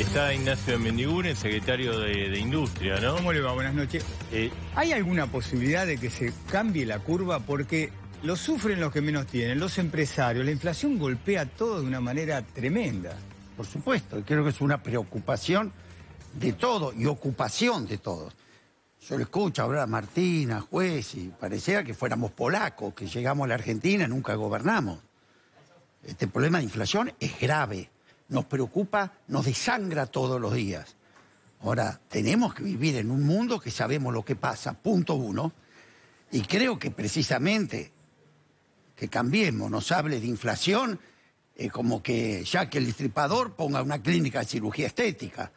Está Ignacio el secretario de, Industria, ¿no? ¿Cómo le va? Buenas noches. Eh, ¿Hay alguna posibilidad de que se cambie la curva? Porque lo sufren los que menos tienen, los empresarios. La inflación golpea todo de una manera tremenda. Por supuesto, Y creo que es una preocupación de todos y ocupación de todos. Yo lo escucho hablar a Martina, juez, y parecía que fuéramos polacos, que llegamos a la Argentina, nunca gobernamos. Este problema de inflación es grave nos preocupa, nos desangra todos los días. Ahora, tenemos que vivir en un mundo que sabemos lo que pasa, punto uno, y creo que precisamente que cambiemos, nos hable de inflación, eh, como que ya que el distripador ponga una clínica de cirugía estética,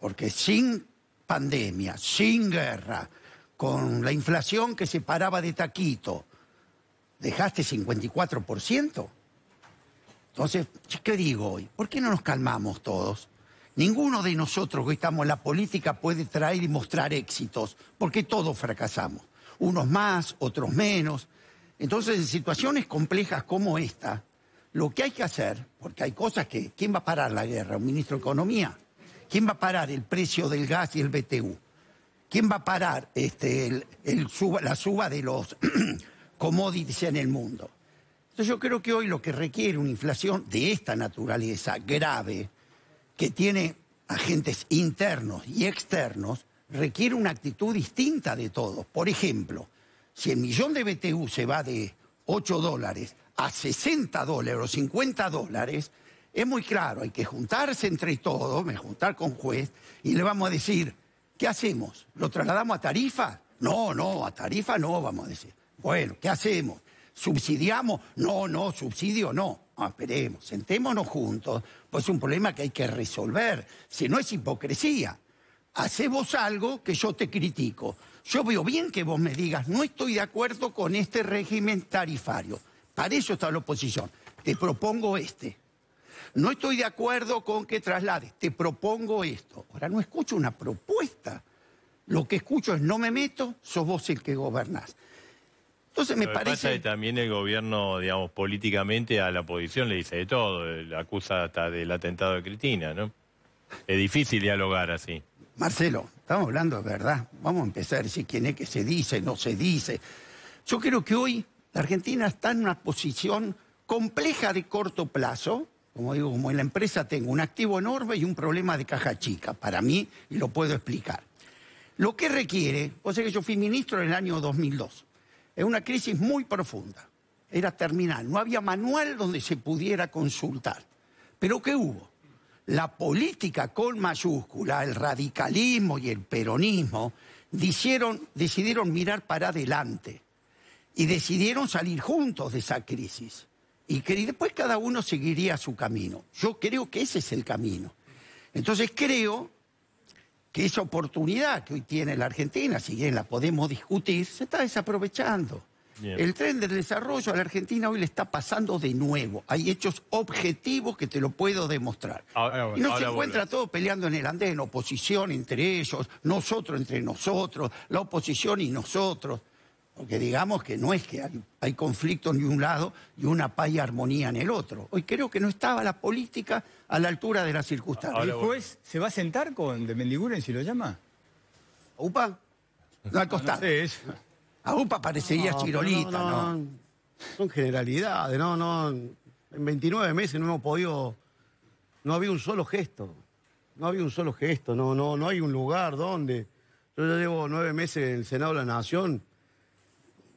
porque sin pandemia, sin guerra, con la inflación que se paraba de taquito, dejaste 54%. Entonces, ¿qué digo hoy? ¿Por qué no nos calmamos todos? Ninguno de nosotros que estamos en la política puede traer y mostrar éxitos, porque todos fracasamos, unos más, otros menos. Entonces, en situaciones complejas como esta, lo que hay que hacer, porque hay cosas que, ¿quién va a parar la guerra? ¿Un ministro de Economía? ¿Quién va a parar el precio del gas y el BTU? ¿Quién va a parar este, la suba de los commodities en el mundo? Entonces yo creo que hoy lo que requiere una inflación de esta naturaleza grave, que tiene agentes internos y externos, requiere una actitud distinta de todos. Por ejemplo, si el millón de BTU se va de 8 dólares a 60 dólares o 50 dólares, es muy claro, hay que juntarse entre todos, me juntar con juez, y le vamos a decir, ¿qué hacemos? ¿Lo trasladamos a tarifa? No, no, a tarifa no, vamos a decir. Bueno, ¿qué hacemos? subsidiamos. No, no, subsidio no. Ah, esperemos, sentémonos juntos, pues es un problema que hay que resolver. Si no es hipocresía, hacé vos algo que yo te critico. Yo veo bien que vos me digas, no estoy de acuerdo con este régimen tarifario. Para eso está la oposición. Te propongo este. No estoy de acuerdo con que traslades. Te propongo esto. Ahora no escucho una propuesta. Lo que escucho es no me meto, sos vos el que gobernás. Entonces me parece... Pasa también el gobierno, digamos, políticamente a la oposición le dice de todo, la acusa hasta del atentado de Cristina, ¿no? Es difícil dialogar así. Marcelo, estamos hablando de verdad. Vamos a empezar si quién es que se dice, no se dice. Yo creo que hoy la Argentina está en una posición compleja de corto plazo. Como digo, como en la empresa tengo un activo enorme y un problema de caja chica, para mí, y lo puedo explicar. Lo que requiere, o sea que yo fui ministro en el año 2002, es una crisis muy profunda. Era terminal. No había manual donde se pudiera consultar. Pero ¿qué hubo? La política con mayúscula, el radicalismo y el peronismo, decidieron mirar para adelante y decidieron salir juntos de esa crisis. Y que y después cada uno seguiría su camino. Yo creo que ese es el camino. Entonces creo que esa oportunidad que hoy tiene la Argentina, si bien la podemos discutir, se está desaprovechando. El tren del desarrollo a la Argentina hoy le está pasando de nuevo. Hay hechos objetivos que te lo puedo demostrar. y no se encuentra todo peleando en el andén, oposición entre ellos, nosotros entre nosotros, la oposición y nosotros. Porque digamos que no es que hay, conflicto en un lado y una paz y armonía en el otro. Hoy creo que no estaba la política a la altura de las circunstancias. ¿El juez se va a sentar con de Mendiguren si lo llama? UPA? No al ah, costado. No, no parecería Chirolito, ¿no? Son generalidades, no, no. En 29 meses no hemos podido. No había un solo gesto. No había un solo gesto, no, no, no hay un lugar donde. Yo ya llevo nueve meses en el Senado de la Nación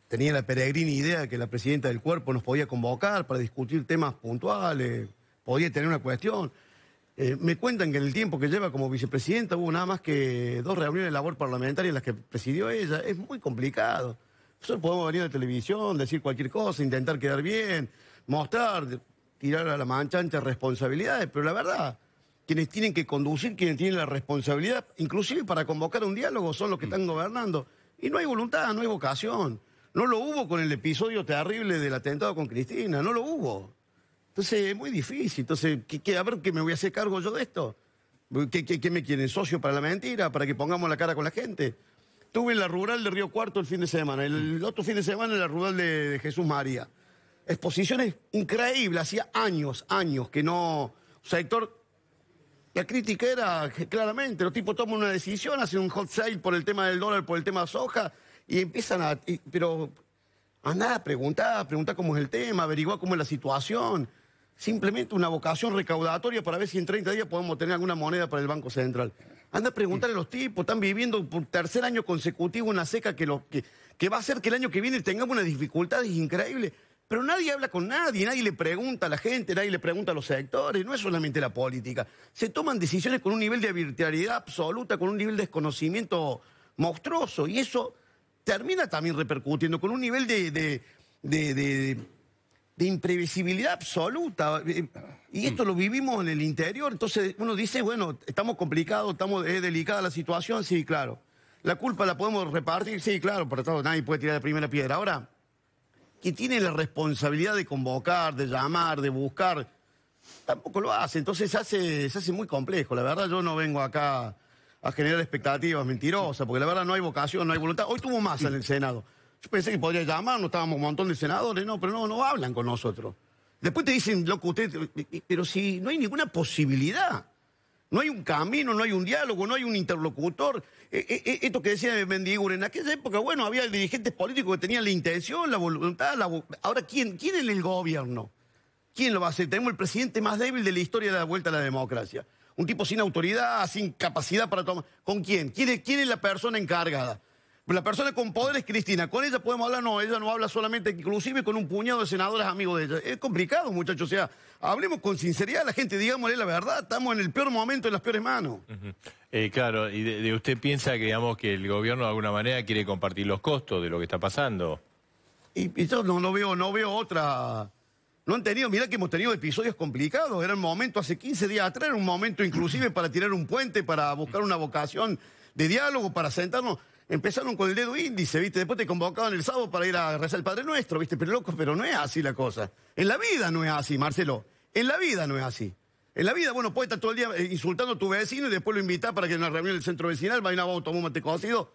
tenía la peregrina idea que la presidenta del cuerpo nos podía convocar para discutir temas puntuales, podía tener una cuestión. Eh, me cuentan que en el tiempo que lleva como vicepresidenta hubo nada más que dos reuniones de labor parlamentaria en las que presidió ella. Es muy complicado. Nosotros podemos venir a la televisión, decir cualquier cosa, intentar quedar bien, mostrar, tirar a la manchancha responsabilidades, pero la verdad, quienes tienen que conducir, quienes tienen la responsabilidad, inclusive para convocar un diálogo, son los que mm. están gobernando. Y no hay voluntad, no hay vocación. No lo hubo con el episodio terrible del atentado con Cristina, no lo hubo. Entonces es muy difícil. Entonces, ¿qué, a ver, ¿qué me voy a hacer cargo yo de esto? ¿Qué, me quieren? ¿Socio para la mentira? ¿Para que pongamos la cara con la gente? Estuve en la rural de Río Cuarto el fin de semana, el otro fin de semana en la rural de, Jesús María. Exposiciones increíbles, hacía años, años que no. O sea, Héctor, la crítica era claramente, los tipos toman una decisión, hacen un hot sale por el tema del dólar, por el tema de soja, y empiezan a... pero anda, pregunta, pregunta cómo es el tema, averigua cómo es la situación. Simplemente una vocación recaudatoria para ver si en 30 días podemos tener alguna moneda para el Banco Central. Anda a preguntarle a los tipos, están viviendo por tercer año consecutivo una seca que, los, que, va a hacer que el año que viene tengamos una dificultad increíble. Pero nadie habla con nadie, nadie le pregunta a la gente, nadie le pregunta a los sectores, no es solamente la política. Se toman decisiones con un nivel de arbitrariedad absoluta, con un nivel de desconocimiento monstruoso, y eso termina también repercutiendo con un nivel de, de, de, imprevisibilidad absoluta. Y esto mm. lo vivimos en el interior, entonces uno dice, bueno, estamos complicados, estamos, es delicada la situación, sí, claro. La culpa la podemos repartir, sí, claro, por todo nadie puede tirar la primera piedra. Ahora, quien tiene la responsabilidad de convocar, de llamar, de buscar, tampoco lo hace. Entonces hace, se hace muy complejo. La verdad, yo no vengo acá a generar expectativas mentirosas, porque la verdad no hay vocación, no hay voluntad. Hoy tuvo más en el Senado. Yo pensé que podría llamar, no estábamos un montón de senadores, no, pero no, no hablan con nosotros. Después te dicen, lo que usted, pero si no hay ninguna posibilidad. No hay un camino, no hay un diálogo, no hay un interlocutor. E, e, e, esto que decía Mendigur, en aquella época, bueno, había dirigentes políticos que tenían la intención, la voluntad. Ahora, ¿quién, ¿quién el gobierno? ¿Quién lo va a hacer? Tenemos el presidente más débil de la historia de la vuelta a la democracia. Un tipo sin autoridad, sin capacidad para tomar. ¿Con quién? ¿Quién es, la persona encargada? La persona con poder es Cristina. Con ella podemos hablar, no, ella no habla solamente, inclusive con un puñado de senadores amigos de ella. Es complicado, muchachos. O sea, hablemos con sinceridad a la gente, digámosle la verdad. Estamos en el peor momento, en las peores manos. Eh, claro, y de, usted piensa que, digamos, que el gobierno de alguna manera quiere compartir los costos de lo que está pasando. Y, yo no, no, veo, no veo otra. No han tenido, mirá que hemos tenido episodios complicados. Era un momento hace 15 días atrás, era un momento inclusive para tirar un puente, para buscar una vocación de diálogo, para sentarnos. Empezaron con el dedo índice, ¿viste? Después te convocaban el sábado para ir a rezar el Padre Nuestro, ¿viste? Pero loco, pero no es así la cosa. En la vida no es así, Marcelo. En la vida no es así. En la vida, bueno, puedes estar todo el día eh, insultando a tu vecino y después lo invitar para que en una reunión del centro vecinal vayan a un un mate cocido.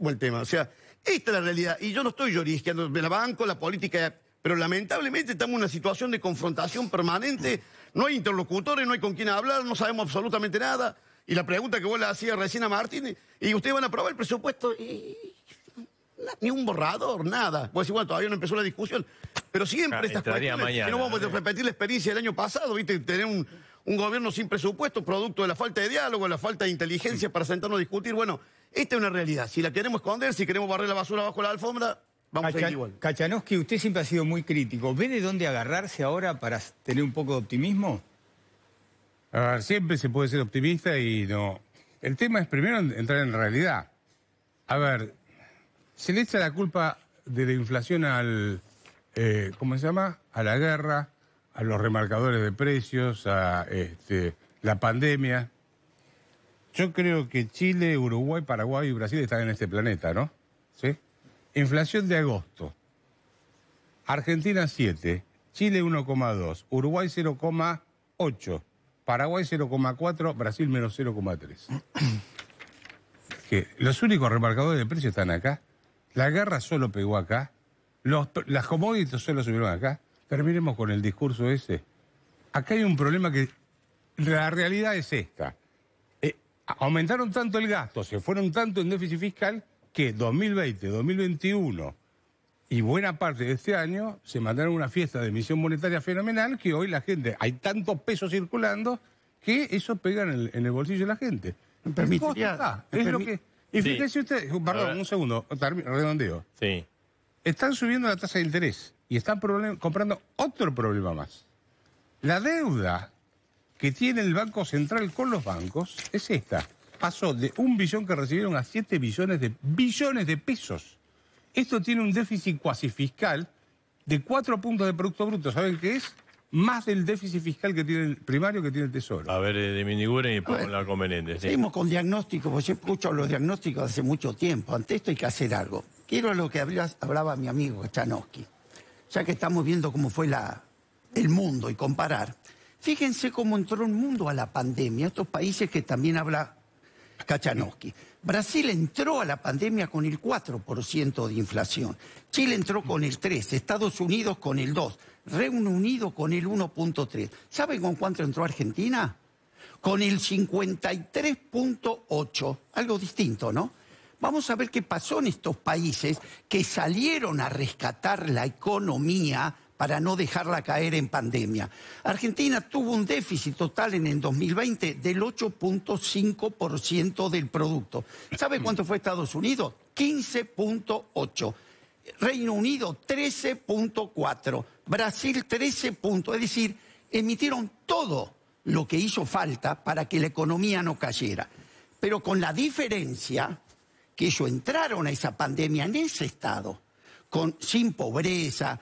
el tema. O sea, esta es la realidad. Y yo no estoy llorisqueando. Me la banco, la política pero lamentablemente estamos en una situación de confrontación permanente. No hay interlocutores, no hay con quién hablar, no sabemos absolutamente nada. Y la pregunta que vos le hacías recién a Martín, y ustedes van a aprobar el presupuesto Ni un borrador, nada. Pues igual todavía no empezó la discusión. Pero siempre estas cuestiones, no vamos a repetir la experiencia del año pasado, ¿viste? Tener un, un gobierno sin presupuesto, producto de la falta de diálogo, de la falta de inteligencia para sentarnos a discutir. Bueno, esta es una realidad. Si la queremos esconder, si queremos barrer la basura bajo la alfombra, Vamos a usted siempre ha sido muy crítico. ¿Ve de dónde agarrarse ahora para tener un poco de optimismo? A ver, siempre se puede ser optimista y no. El tema es primero entrar en realidad. A ver, se le echa la culpa de la inflación al, eh, ¿cómo se llama? A la guerra, a los remarcadores de precios, a este, la pandemia. Yo creo que Chile, Uruguay, Paraguay y Brasil están en este planeta, ¿no? ¿Sí? Inflación de agosto. Argentina 7, Chile 1,2, Uruguay 0,8, Paraguay 0,4, Brasil menos 0,3. los únicos remarcadores de precio están acá. La guerra solo pegó acá. las commodities solo subieron acá. Terminemos con el discurso ese. Acá hay un problema que la realidad es esta. Eh, aumentaron tanto el gasto, se fueron tanto en déficit fiscal que 2020, 2021 y buena parte de este año se mandaron una fiesta de emisión monetaria fenomenal que hoy la gente, hay tantos pesos circulando que eso pega en el, bolsillo de la gente. Me y usted, perdón, un segundo, redondeo. Sí. Están subiendo la tasa de interés y están comprando otro problema más. La deuda que tiene el Banco Central con los bancos es esta pasó de un billón que recibieron a 7 billones de billones de pesos. Esto tiene un déficit cuasi fiscal de cuatro puntos de Producto Bruto. ¿Saben qué es? Más del déficit fiscal que tiene el primario que tiene el Tesoro. A ver, eh, de Minigure y por la conveniente. Sí. con diagnósticos, porque yo escucho los diagnósticos hace mucho tiempo. Ante esto hay que hacer algo. Quiero lo que hablaba mi amigo Chanowski. Ya que estamos viendo cómo fue la, el mundo y comparar. Fíjense cómo entró el mundo a la pandemia, estos países que también habla Kachanowski. Brasil entró a la pandemia con el 4% de inflación, Chile entró con el 3%, Estados Unidos con el 2%, Reino Unido con el 1.3%. ¿Saben con cuánto entró Argentina? Con el 53.8%, algo distinto, ¿no? Vamos a ver qué pasó en estos países que salieron a rescatar la economía para no dejarla caer en pandemia. Argentina tuvo un déficit total en el 2020 del 8.5% del producto. ¿Sabe cuánto fue Estados Unidos? 15.8%. Reino Unido 13.4%. Brasil 13%. Es decir, emitieron todo lo que hizo falta para que la economía no cayera. Pero con la diferencia que ellos entraron a esa pandemia en ese estado, con, sin pobreza,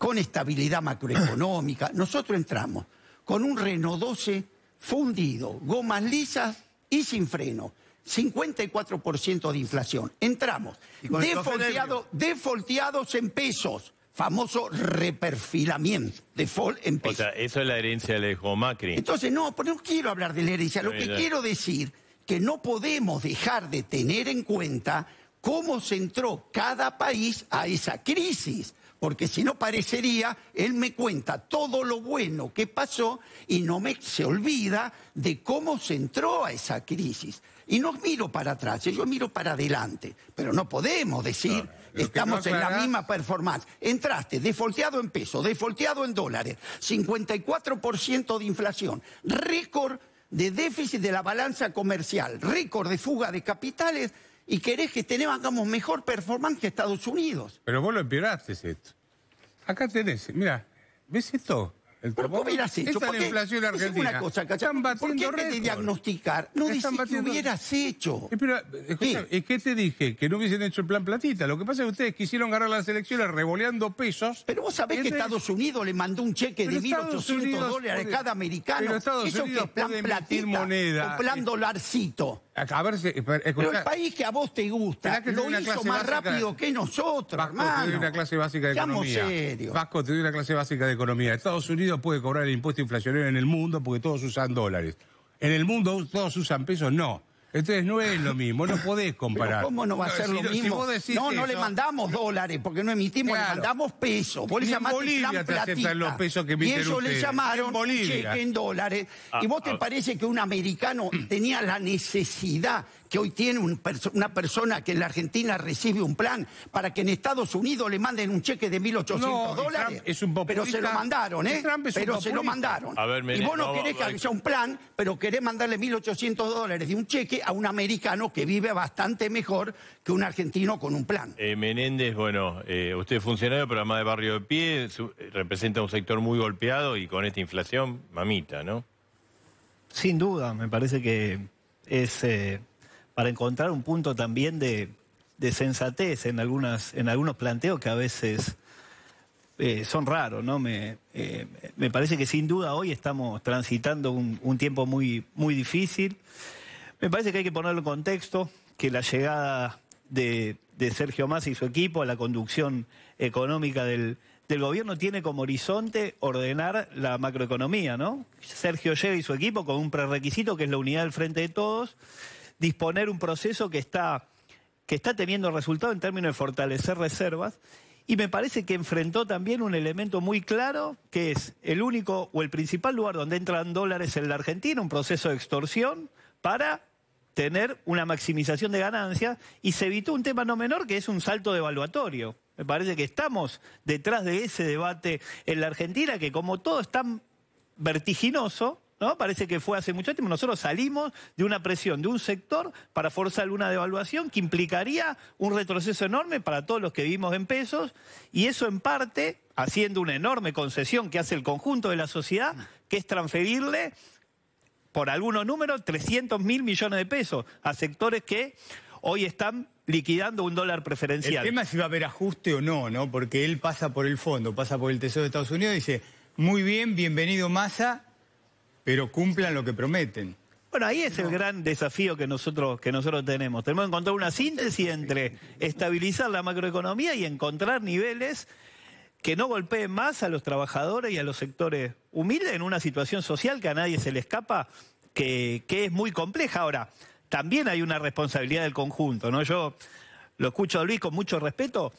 con estabilidad macroeconómica. Nosotros entramos con un Renault 12 fundido, gomas lisas y sin freno. 54% de inflación. Entramos defolteados en pesos. Famoso reperfilamiento, default en pesos. O sea, eso es la herencia de Jomacri. Macri. Entonces, no, no quiero hablar de la herencia. Lo que quiero decir que no podemos dejar de tener en cuenta cómo se entró cada país a esa crisis, porque si no parecería, él me cuenta todo lo bueno que pasó y no se olvida de cómo se entró a esa crisis. Y no miro para atrás, yo miro para adelante, pero no podemos decir... Estamos en la misma performance. Entraste defolteado en peso, defolteado en dólares, 54% de inflación, récord de déficit de la balanza comercial, récord de fuga de capitales y querés que tengamos mejor performance que Estados Unidos. Pero vos lo empeoraste esto. Acá tenés, mira, ¿ves esto? ¿Pero hubieras hecho? Esta inflación argentina. una cosa, ¿Por qué récord? diagnosticar? No decís que hubieras hecho. Es eh, pero, ¿Qué? te dije? Que no hubiesen hecho el plan platita. Lo que pasa es que ustedes quisieron agarrar las elecciones revoleando pesos. Pero vos sabés que Estados Unidos le mandó un cheque de 1.800 dólares a cada americano. Pero Estados Unidos que es plan platita moneda. O plan dolarcito pero, el país que a vos te gusta lo hizo más rápido que nosotros, Vasco, Te dio una clase economía. una clase básica de economía. Estados Unidos puede cobrar el impuesto inflacionario en el mundo porque todos usan dólares. En el mundo todos usan pesos, no. Entonces no es lo mismo, no podés comparar. ¿Cómo no va a ser lo, mismo? no, no le mandamos dólares porque no emitimos, le mandamos pesos. Vos le en Bolivia te Y ellos le llamaron Bolivia. cheque en dólares. Ah, y vos te ah. parece que un americano tenía la necesidad que hoy tiene una persona que en la Argentina recibe un plan para que en Estados Unidos le manden un cheque de 1.800 dólares. Es un pero se lo mandaron, ¿eh? pero se lo mandaron. y vos no, querés que haya un plan, pero querés mandarle 1.800 dólares de un cheque a un americano que vive bastante mejor que un argentino con un plan. Eh, Menéndez, bueno, eh, usted es funcionario, pero además de Barrio de Pie, eh, representa un sector muy golpeado y con esta inflación, mamita, ¿no? Sin duda, me parece que es para encontrar un punto también de, sensatez en, algunas, en algunos planteos que a veces eh, son raros, ¿no? Me, eh, me, parece que sin duda hoy estamos transitando un, tiempo muy, muy difícil. Me parece que hay que ponerlo en contexto, que la llegada de, Sergio Massa y su equipo a la conducción económica del, del gobierno tiene como horizonte ordenar la macroeconomía, ¿no? Sergio llega y su equipo con un prerequisito que es la unidad del frente de todos disponer un proceso que está, que está teniendo resultado en términos de fortalecer reservas. Y me parece que enfrentó también un elemento muy claro, que es el único o el principal lugar donde entran dólares en la Argentina, un proceso de extorsión para tener una maximización de ganancias y se evitó un tema no menor que es un salto devaluatorio. Me parece que estamos detrás de ese debate en la Argentina que como todo es tan vertiginoso, Parece que fue hace mucho tiempo. Nosotros salimos de una presión de un sector para forzar una devaluación que implicaría un retroceso enorme para todos los que vivimos en pesos y eso en parte haciendo una enorme concesión que hace el conjunto de la sociedad, que es transferirle por algunos números 300 mil millones de pesos a sectores que hoy están liquidando un dólar preferencial. El tema es si va a haber ajuste o no, ¿no? Porque él pasa por el fondo, pasa por el Tesoro de Estados Unidos y dice, muy bien, bienvenido Massa, pero cumplan lo que prometen. Bueno, ahí es el gran desafío que nosotros, que nosotros tenemos. Tenemos que encontrar una síntesis entre estabilizar la macroeconomía y encontrar niveles que no golpeen más a los trabajadores y a los sectores humildes en una situación social que a nadie se le escapa, que, es muy compleja. Ahora, también hay una responsabilidad del conjunto, ¿no? Yo lo escucho a Luis con mucho respeto.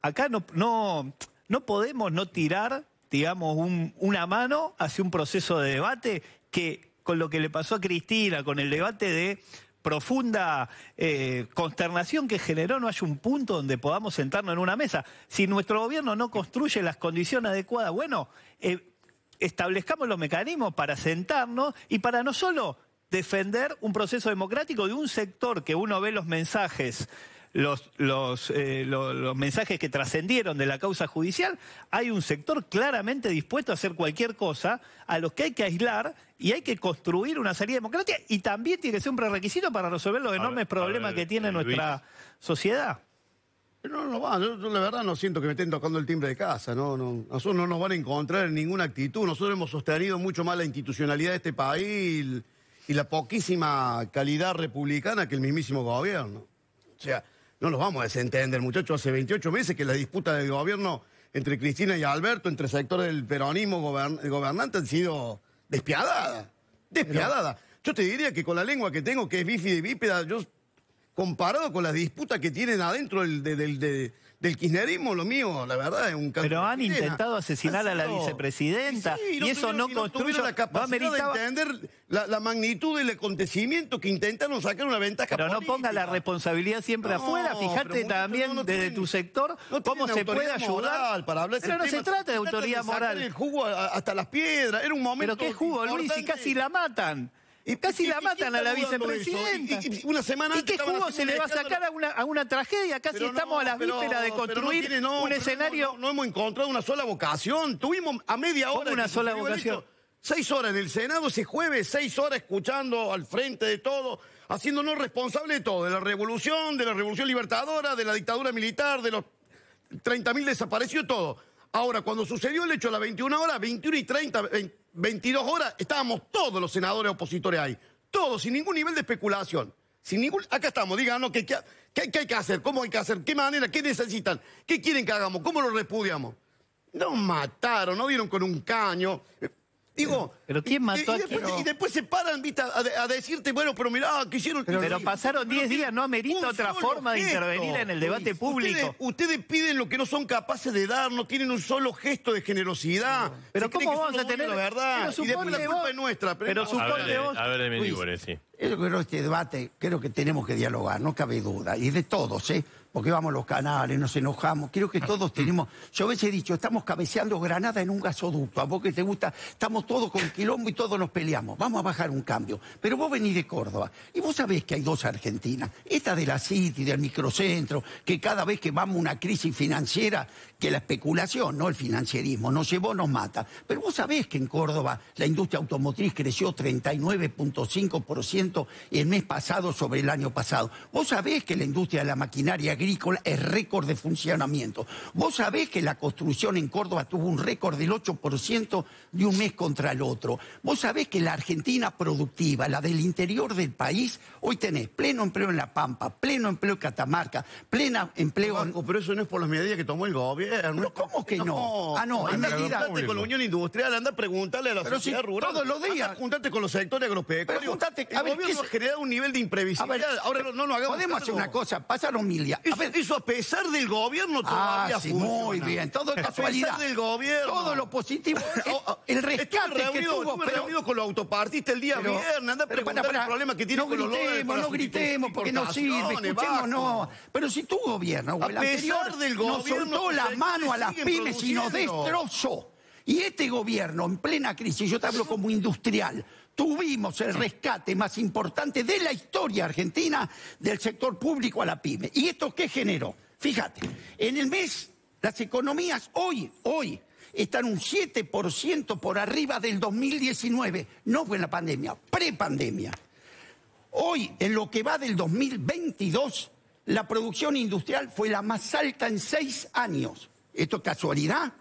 Acá no, no, no podemos no tirar digamos, una mano hacia un proceso de debate que con lo que le pasó a Cristina, con el debate de profunda eh, consternación que generó, no hay un punto donde podamos sentarnos en una mesa. Si nuestro gobierno no construye las condiciones adecuadas, bueno, eh, establezcamos los mecanismos para sentarnos y para no solo defender un proceso democrático de un sector que uno ve los mensajes los, eh, los, mensajes que trascendieron de la causa judicial, hay un sector claramente dispuesto a hacer cualquier cosa a los que hay que aislar y hay que construir una salida democrática y también tiene que ser un prerequisito para resolver los enormes problemas que tiene nuestra sociedad. No, no va, yo, la verdad no siento que me estén tocando el timbre de casa, no, no. Nosotros no nos van a encontrar en ninguna actitud. Nosotros hemos sostenido mucho más la institucionalidad de este país y la poquísima calidad republicana que el mismísimo gobierno. O sea, no los vamos a desentender, muchachos. Hace 28 meses que la disputa del gobierno entre Cristina y Alberto, entre sectores del peronismo gobernante, han sido despiadadas. Despiadadas. Yo te diría que con la lengua que tengo, que es bífida y bípeda, yo, comparado con las disputas que tienen adentro del, del, del kirchnerismo, lo mío, la verdad, es un caso. Pero han intentado asesinar a la vicepresidenta y, eso no construye la capacidad de entender la, magnitud del acontecimiento que intentaron sacar una ventaja. Pero no ponga la responsabilidad siempre afuera. Fíjate también desde tu sector cómo se puede ayudar. Para hablar pero no se trata de autoridad moral. El jugo hasta las piedras. Era un momento. Pero qué jugo, Luis, y casi la matan. Y casi la matan a la vicepresidenta. Y, una semana ¿Y qué jugo se le va a sacar a una, tragedia? Casi estamos a las vísperas de construir un escenario. No, hemos encontrado una sola vocación. Tuvimos a media hora. una sola vocación? seis horas en el Senado ese jueves, seis horas escuchando al frente de todo, haciéndonos responsable de todo, de la revolución, de la revolución libertadora, de la dictadura militar, de los 30.000 desaparecidos, todo. Ahora, cuando sucedió el hecho a las 21 horas, 21 y 30, 22 horas estábamos todos los senadores opositores ahí, todos, sin ningún nivel de especulación. Sin ningún, acá estamos, díganos qué, hay que hacer, cómo hay que hacer, qué manera, qué necesitan, qué quieren que hagamos, cómo lo repudiamos. Nos mataron, nos dieron con un caño. Digo. ¿Pero quién mató y, después, Y después se paran, A, decirte, bueno, pero mirá, quisieron... hicieron. Pero, pasaron 10 días, no amerita otra forma de intervenir en el debate público. Ustedes, piden lo que no son capaces de dar, no tienen un solo gesto de generosidad. Pero ¿cómo vamos a tener. verdad. y después la culpa es nuestra. Pero, pero a vos. A ver, sí. eso creo que este debate, creo que tenemos que dialogar, no cabe duda. Y de todos, ¿eh? porque vamos a los canales, nos enojamos. Creo que todos tenemos. Yo a veces he dicho, estamos cabeceando granada en un gasoducto. A vos que te gusta, estamos todos con quilombo y todos nos peleamos. Vamos a bajar un cambio. Pero vos venís de Córdoba y vos sabés que hay dos Argentinas. Esta de la City, del microcentro, que cada vez que vamos a una crisis financiera, que la especulación, no el financierismo, nos llevó, nos mata. Pero vos sabés que en Córdoba la industria automotriz creció 39.5% el mes pasado sobre el año pasado. Vos sabés que la industria de la maquinaria es récord de funcionamiento. Vos sabés que la construcción en Córdoba tuvo un récord del 8% de un mes contra el otro. Vos sabés que la Argentina productiva, la del interior del país, hoy tenés pleno empleo en La Pampa, pleno empleo en Catamarca, pleno empleo... en. pero eso no es por las medidas que tomó el gobierno. ¿Cómo que no? Ah, no, es con la Unión Industrial, anda a preguntarle a la sociedad rural. todos los días... juntate con los sectores agropecuarios. a gobierno un nivel de imprevisibilidad. Ahora no lo hagamos Podemos hacer una cosa, pasaron mil humilia. Eso a pesar del gobierno ah, todavía ah, sí, Muy bien, todo casualidad. A pesar del gobierno. Todo lo positivo. el rescate que tuvo. pero... reunido con los autopartistas el día viernes. Anda pero para, el problema que tiene no con los gritemos, No gritemos, porque no sirve. Escuchemos, no. Pero si tu gobierno, anterior, gobierno, nos soltó la mano a las pymes y nos destrozó. Y este gobierno, en plena crisis, yo te hablo como industrial, tuvimos el rescate más importante de la historia argentina del sector público a la pyme. ¿Y esto qué generó? Fíjate, en el mes las economías hoy, hoy, están un 7% por arriba del 2019. No fue en la pandemia, prepandemia. Hoy, en lo que va del 2022, la producción industrial fue la más alta en seis años. ¿Esto es casualidad?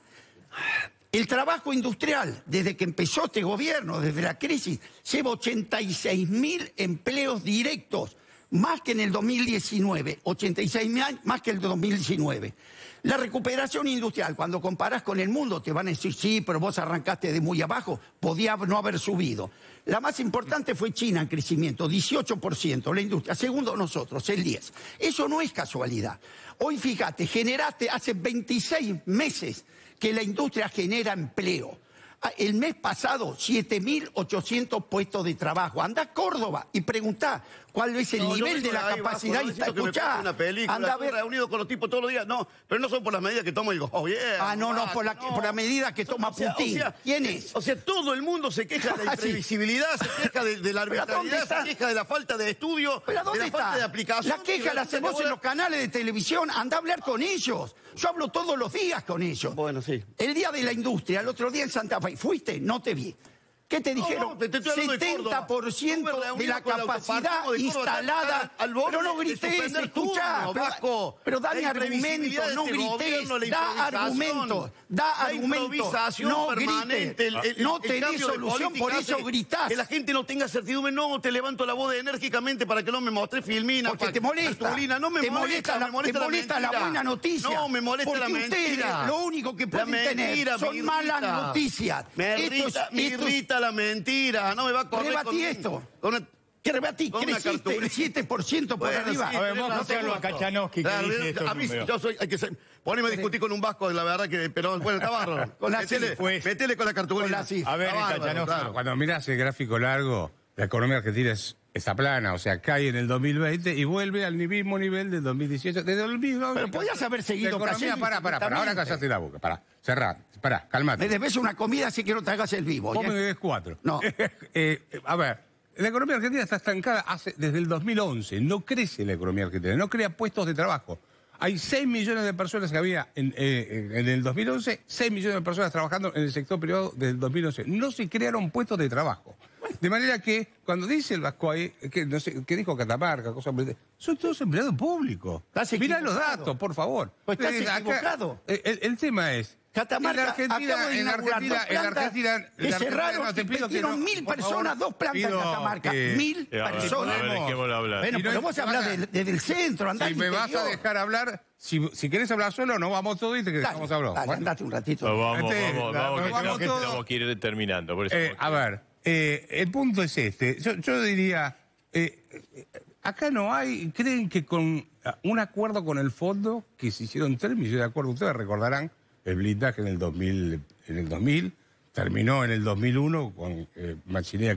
El trabajo industrial, desde que empezó este gobierno, desde la crisis, lleva 86.000 empleos directos, más que en el 2019, 86.000 mil más que el 2019. La recuperación industrial, cuando comparás con el mundo, te van a decir, sí, pero vos arrancaste de muy abajo, podía no haber subido. La más importante fue China en crecimiento, 18%, la industria. Segundo nosotros, el 10%. Eso no es casualidad. Hoy, fíjate, generaste hace 26 meses que la industria genera empleo. Ah, el mes pasado, 7.800 puestos de trabajo. Anda a Córdoba y preguntá cuál es el nivel de la capacidad. y escuchá, anda a ver. reunido con los tipos todos los días. No, pero no son por las medidas que toma el gobierno. Oh, ah, no, no, por, la, las medidas que toma Putin. ¿Quién es? O sea, todo el mundo se queja de la imprevisibilidad, se queja de, la arbitrariedad, se queja de la falta de estudio, ¿Pero dónde de la está? falta de aplicación. La queja la hacemos en los canales de televisión. Anda a hablar con ellos. Yo hablo todos los días con ellos. Bueno, sí. El día de la industria, el otro día en Santa Fe. Fuiste, no te vi. ¿Qué te dijeron? te, 70% de, la capacidad instalada. Al pero no grites, escucha Pero, pero dame argumentos, no este grites. da argumentos, da argumentos. No grites. no te no tenés solución, por eso gritás. Que la gente no tenga certidumbre, no, te levanto la voz enérgicamente para que no me mostre Filmina. Porque te molesta. No me molesta, la, me molesta, te molesta la, buena noticia. No, me molesta la mentira. lo único que pueden tener son malas noticias. Me irrita, esto es, mentira. No me va a correr Rebatí esto. Con rebatí, que rebatí, creciste el 7% por arriba. a ver, vamos a Cachanoski que dice A mí, yo soy, hay que a discutir con un vasco, la verdad que, pero bueno, está bárbaro. Con la metele, pues, con la cartugolina. A ver, Cachanoski, cuando miras el gráfico largo, la economía argentina es, está plana, o sea, cae en el 2020 y vuelve al mismo nivel del 2018. Desde el Pero podías haber seguido la para, pará, ahora callaste la boca, para cerrá, para calmate. Me debes una comida si que no te hagas el vivo. Vos ¿eh? me cuatro. No. Eh, a ver, la economía argentina está estancada desde el 2011. No crece la economía argentina, no crea puestos de trabajo. Hay 6 millones de personas que había en, eh, en, el 2011, 6 millones de personas trabajando en el sector privado desde el 2011. No se crearon puestos de trabajo. De manera que cuando dice el Vasco que, que dijo Catamarca, son todos empleados públicos. mira los datos, por favor. Pues estás equivocado. Eh, el, tema es. Catamarca, en Argentina, en Argentina, dos plantas, en Argentina, mil personas, dos plantas en Catamarca. mil personas. A ver, ¿qué a hablar? Bueno, pero vos hablás desde el centro, Si me vas a dejar hablar, si, si, querés hablar solo, no vamos todos y te dejamos hablar. andate un ratito. Este, vamos, vamos, vamos, que, ir terminando. Eh, a ver. Eh, el punto es este. Yo, diría, eh, acá no hay, creen que con ah, un acuerdo con el fondo, que se hicieron tres millones de acuerdo, ustedes recordarán el blindaje en el 2000, en terminó en el 2001 con eh,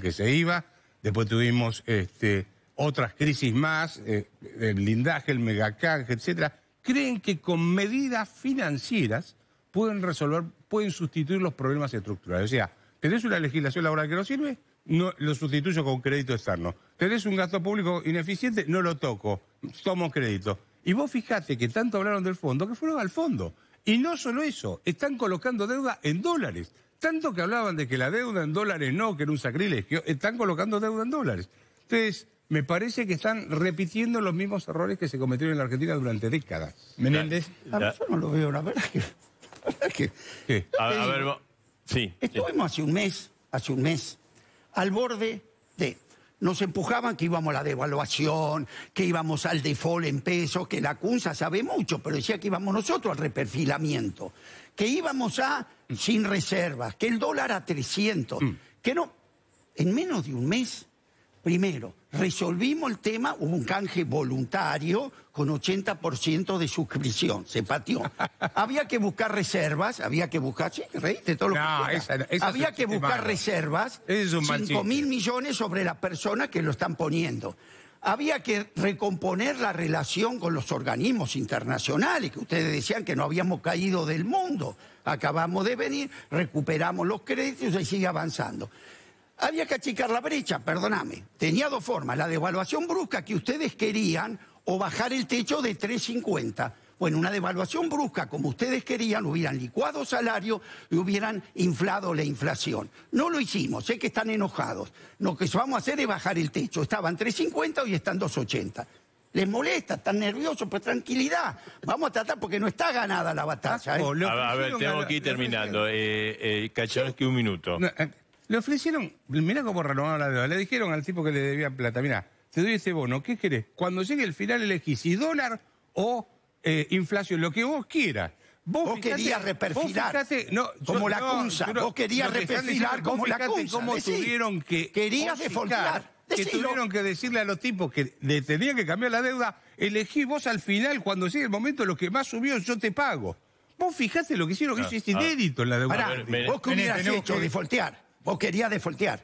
que se iba, después tuvimos este, otras crisis más, eh, el blindaje, el megacanje, etcétera. Creen que con medidas financieras pueden resolver, pueden sustituir los problemas estructurales. O sea, ¿Tenés una legislación laboral que no sirve? No, lo sustituyo con crédito externo. ¿Tenés un gasto público ineficiente? No lo toco, tomo crédito. Y vos fijate que tanto hablaron del fondo, que fueron al fondo. Y no solo eso, están colocando deuda en dólares. Tanto que hablaban de que la deuda en dólares no, que era un sacrilegio, están colocando deuda en dólares. Entonces, me parece que están repitiendo los mismos errores que se cometieron en la Argentina durante décadas. Menéndez, ah, yo no lo veo, la verdad que... A, a ver, Estuvimos hace un mes, hace un mes, al borde de. Nos empujaban que íbamos a la devaluación, que íbamos al default en pesos, que la CUNSA sabe mucho, pero decía que íbamos nosotros al reperfilamiento, que íbamos a sin reservas, que el dólar a 300, mm. que no. En menos de un mes Primero, resolvimos el tema, hubo un canje voluntario con 80% de suscripción, se pateó. había que buscar reservas, había que buscar, sí, reíste todo lo que Había que buscar reservas, 5 mil millones sobre las personas que lo están poniendo. Había que recomponer la relación con los organismos internacionales, que ustedes decían que no habíamos caído del mundo. Acabamos de venir, recuperamos los créditos y sigue avanzando. Había que achicar la brecha, perdóname. Tenía dos formas, la devaluación brusca que ustedes querían o bajar el techo de 350. Bueno, una devaluación brusca como ustedes querían, hubieran licuado salario y hubieran inflado la inflación. No lo hicimos, sé que están enojados. Lo que vamos a hacer es bajar el techo. Estaban 350 y están 280. Les molesta, están nerviosos, pues tranquilidad. Vamos a tratar porque no está ganada la batalla. ¿eh? A, ver, tengo que ir terminando. Eh, eh que un minuto. Eh, le ofrecieron, mira cómo renovaron la deuda, le dijeron al tipo que le debía plata, mira, te doy ese bono, ¿qué querés? Cuando llegue el final elegís si dólar o eh, inflación, lo que vos quieras. Vos, querías reperfilar como la CUNSA, vos querías reperfilar como la CUNSA. Como tuvieron que... Querías defoltear, que tuvieron que decirle a los tipos que le tenían que cambiar la deuda, elegí vos al final, cuando llegue el momento, lo que más subió, yo te pago. Vos fijate lo que hicieron, que ah, ah, inédito en la deuda. vos qué hubieras hecho, que... defoltear. ¿O quería defoltear?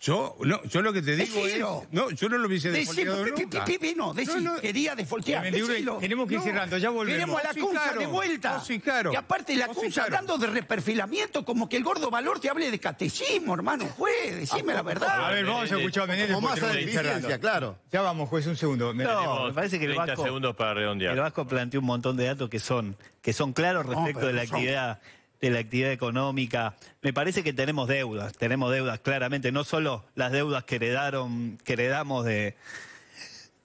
Yo, no, yo lo que te digo No, yo no lo hice defoltear. nunca. no, no, quería defoltear, Queremos Tenemos que ir cerrando, ya volvemos. Tenemos a la cunza de vuelta. Sí, Y aparte la CUNSA hablando de reperfilamiento, como que el gordo valor te hable de catecismo, hermano, juez, decime ah, la ah, verdad. Ah, a ver, vamos a escuchar a Menéndez. Como más a claro. Ya vamos, juez, un segundo. me parece que el Vasco... segundos para redondear. El Vasco planteó un montón de datos que son, que son claros respecto de la actividad de la actividad económica. Me parece que tenemos deudas, tenemos deudas claramente, no solo las deudas que heredaron, heredamos de,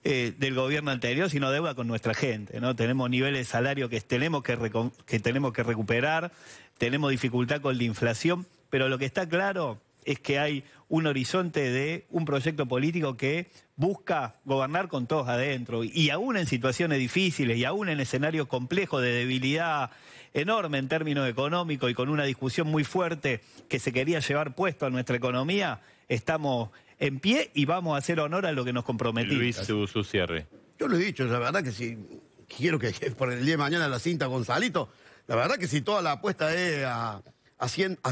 eh, del gobierno anterior, sino deuda con nuestra gente, ¿no? Tenemos niveles de salario que tenemos que, que tenemos que recuperar, tenemos dificultad con la inflación, pero lo que está claro es que hay un horizonte de un proyecto político que busca gobernar con todos adentro. Y aún en situaciones difíciles y aún en escenarios complejos de debilidad enorme en términos económicos y con una discusión muy fuerte que se quería llevar puesto a nuestra economía, estamos en pie y vamos a hacer honor a lo que nos comprometimos. Luis, su, su cierre. Yo lo he dicho, la verdad que si quiero que por el día de mañana la cinta Gonzalito, la verdad que si toda la apuesta es a,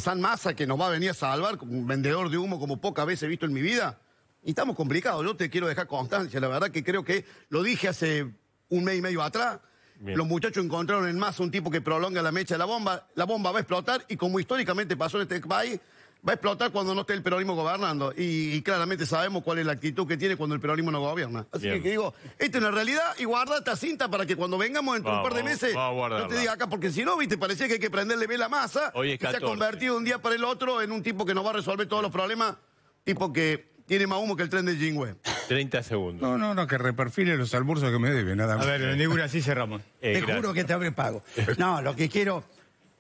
San Massa, que nos va a venir a salvar, un vendedor de humo como pocas veces he visto en mi vida, y estamos complicados. Yo te quiero dejar constancia, la verdad que creo que lo dije hace un mes y medio atrás, los muchachos encontraron en masa un tipo que prolonga la mecha de la bomba. La bomba va a explotar y como históricamente pasó en este país, va a explotar cuando no esté el peronismo gobernando. Y, claramente sabemos cuál es la actitud que tiene cuando el peronismo no gobierna. Así que digo, esta es la realidad y guarda esta cinta para que cuando vengamos en un par de meses, no te diga acá, porque si no, viste, parecía que hay que prenderle bien la masa. y se ha convertido un día para el otro en un tipo que no va a resolver todos los problemas, tipo que tiene más humo que el tren de Jingüe. 30 segundos. No, no, no, que reperfile los almuerzos que me deben, nada más. A ver, en ninguna así cerramos. Eh, te juro que te abre pago. No, lo que quiero...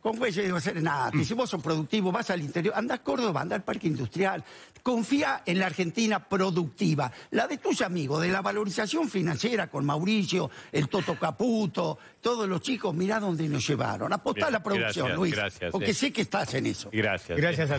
Con güey yo hacer nada. Si vos sos productivo, vas al interior, andás a Córdoba, andás al parque industrial. Confía en la Argentina productiva. La de tus amigos, de la valorización financiera con Mauricio, el Toto Caputo, todos los chicos, mirá dónde nos llevaron. Apostá a la producción, Luis. Gracias, porque eh. sé que estás en eso. Gracias. Gracias eh. a